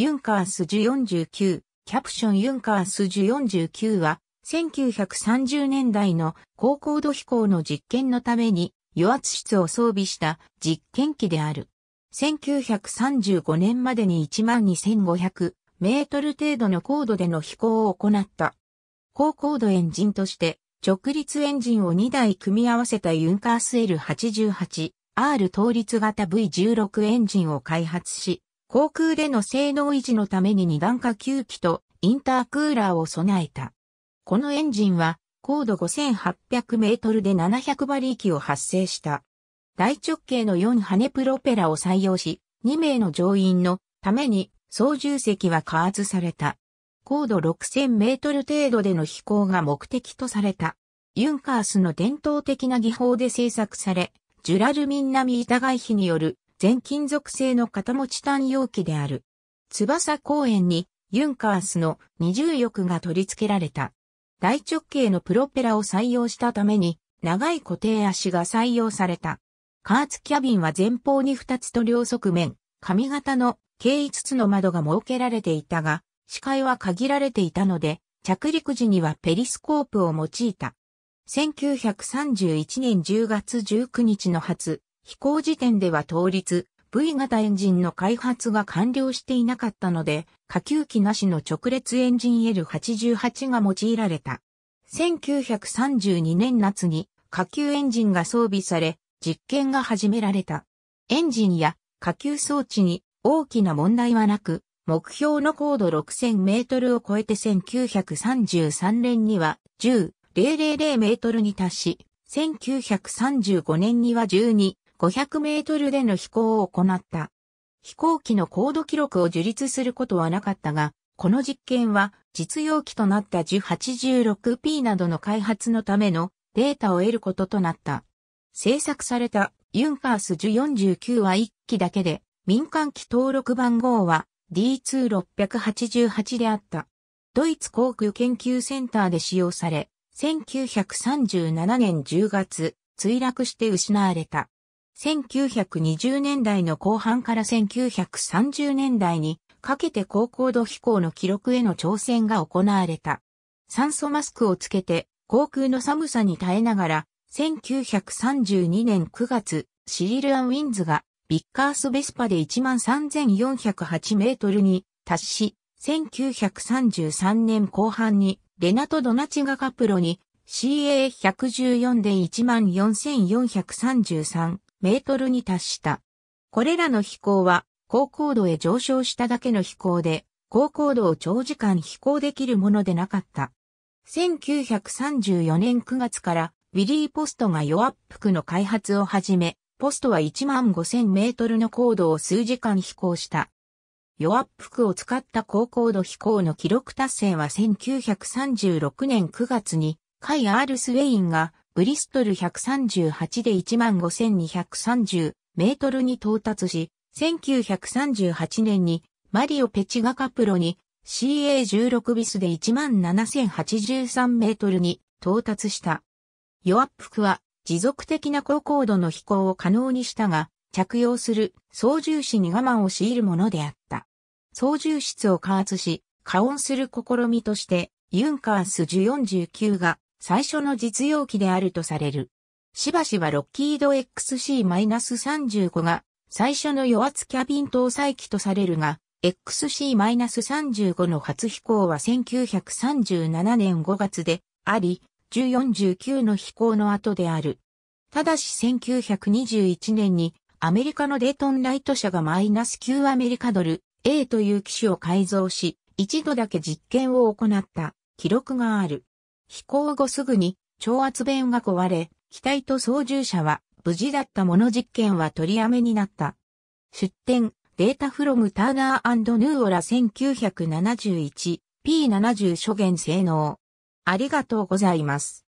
ユンカースジュ49、キャプションユンカースジュ49は、1930年代の高高度飛行の実験のために油圧室を装備した実験機である。1935年までに12,500メートル程度の高度での飛行を行った。高高度エンジンとして直立エンジンを2台組み合わせたユンカース L88R 倒立型 V16 エンジンを開発し、航空での性能維持のために二段下吸気とインタークーラーを備えた。このエンジンは高度5800メートルで700馬力を発生した。大直径の4羽プロペラを採用し、2名の乗員のために操縦席は加圧された。高度6000メートル程度での飛行が目的とされた。ユンカースの伝統的な技法で製作され、ジュラルミンナミ板外ヒによる全金属製の型持ち単容器である。翼公園にユンカースの二重翼が取り付けられた。大直径のプロペラを採用したために、長い固定足が採用された。加圧キャビンは前方に2つと両側面、髪型の計5つの窓が設けられていたが、視界は限られていたので、着陸時にはペリスコープを用いた。1931年10月19日の初、飛行時点では倒立、V 型エンジンの開発が完了していなかったので、下級機なしの直列エンジン L88 が用いられた。1932年夏に下級エンジンが装備され、実験が始められた。エンジンや下級装置に大きな問題はなく、目標の高度6000メートルを超えて1933年には10、000メートルに達し、1935年には12、500メートルでの飛行を行った。飛行機の高度記録を樹立することはなかったが、この実験は実用機となった 1086P などの開発のためのデータを得ることとなった。制作されたユンカース1049は1機だけで、民間機登録番号は D2688 であった。ドイツ航空研究センターで使用され、1937年10月、墜落して失われた。1920年代の後半から1930年代にかけて高高度飛行の記録への挑戦が行われた。酸素マスクをつけて航空の寒さに耐えながら、1932年9月、シリル・アン・ウィンズがビッカース・ベスパで13,408メートルに達し、1933年後半にレナト・ドナチガカプロに CA114 で14,433メートルに達した。これらの飛行は高高度へ上昇しただけの飛行で、高高度を長時間飛行できるものでなかった。1934年9月からウィリー・ポストがヨアップクの開発を始め、ポストは1万5000メートルの高度を数時間飛行した。ヨアップクを使った高高度飛行の記録達成は1936年9月に、カイ・アールスウェインがブリストル138で15,230メートルに到達し、1938年にマリオ・ペチガカプロに CA16 ビスで17,083メートルに到達した。ヨアップクは持続的な高高度の飛行を可能にしたが、着用する操縦士に我慢を強いるものであった。操縦室を加圧し、加温する試みとして、ユンカース1 49が最初の実用機であるとされる。しばしばロッキード XC-35 が最初の余圧キャビン搭載機とされるが、XC-35 の初飛行は1937年5月であり、1419の飛行の後である。ただし1921年にアメリカのデートンライト社がマイナス9アメリカドル A という機種を改造し、一度だけ実験を行った記録がある。飛行後すぐに、超圧弁が壊れ、機体と操縦者は無事だったもの実験は取りやめになった。出展、データフロムターナーヌーオラ 1971P70 初言性能。ありがとうございます。